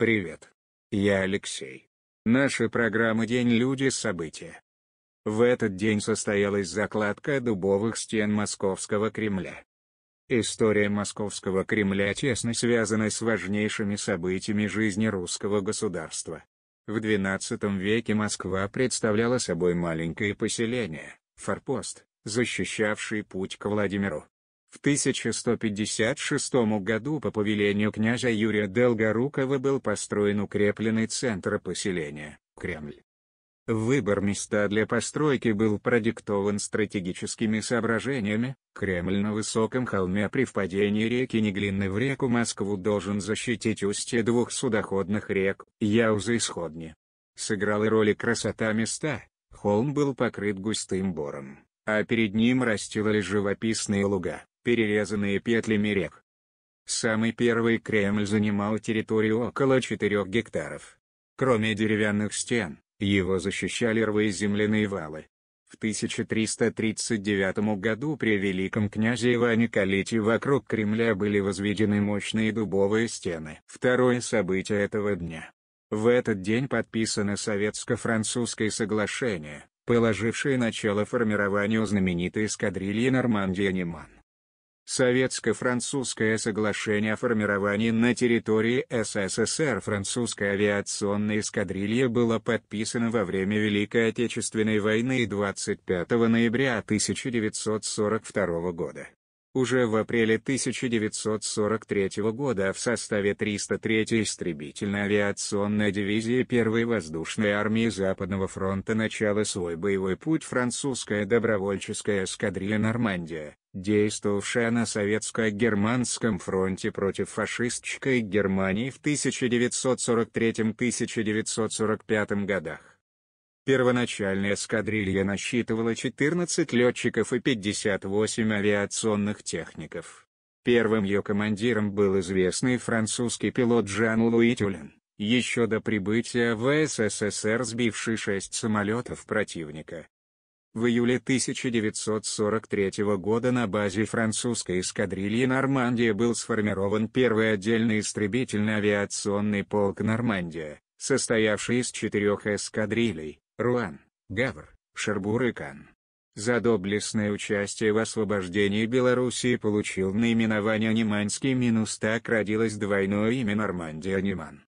Привет. Я Алексей. Наша программа «День люди. События». В этот день состоялась закладка дубовых стен Московского Кремля. История Московского Кремля тесно связана с важнейшими событиями жизни русского государства. В XII веке Москва представляла собой маленькое поселение, форпост, защищавший путь к Владимиру. В 1156 году по повелению князя Юрия Долгорукова был построен укрепленный центр поселения, Кремль. Выбор места для постройки был продиктован стратегическими соображениями, Кремль на высоком холме при впадении реки Неглинной в реку Москву должен защитить устье двух судоходных рек, Яузы и Сходни. Сыграла роль и красота места, холм был покрыт густым бором, а перед ним растилали живописные луга перерезанные петлями рек. Самый первый Кремль занимал территорию около 4 гектаров. Кроме деревянных стен, его защищали рвы и земляные валы. В 1339 году при великом князе Иване Калите вокруг Кремля были возведены мощные дубовые стены. Второе событие этого дня. В этот день подписано Советско-Французское соглашение, положившее начало формированию знаменитой эскадрильи Нормандия-Неман. Советско-французское соглашение о формировании на территории СССР французской авиационной эскадрильи было подписано во время Великой Отечественной войны 25 ноября 1942 года. Уже в апреле 1943 года в составе 303-й истребительной авиационной дивизии 1-й воздушной армии Западного фронта начала свой боевой путь французская добровольческая эскадрилья «Нормандия», действовавшая на советско-германском фронте против фашистской Германии в 1943-1945 годах. Первоначальная эскадрилья насчитывала 14 летчиков и 58 авиационных техников. Первым ее командиром был известный французский пилот Жан-Луи Тюлен, еще до прибытия в СССР сбивший шесть самолетов противника, в июле 1943 года на базе французской эскадрильи «Нормандия» был сформирован первый отдельный истребительно авиационный полк «Нормандия», состоявший из четырех эскадрилей – Руан, Гавр, Шербур и Кан. За доблестное участие в освобождении Белоруссии получил наименование «Неманский минус» так родилось двойное имя «Нормандия-Неман».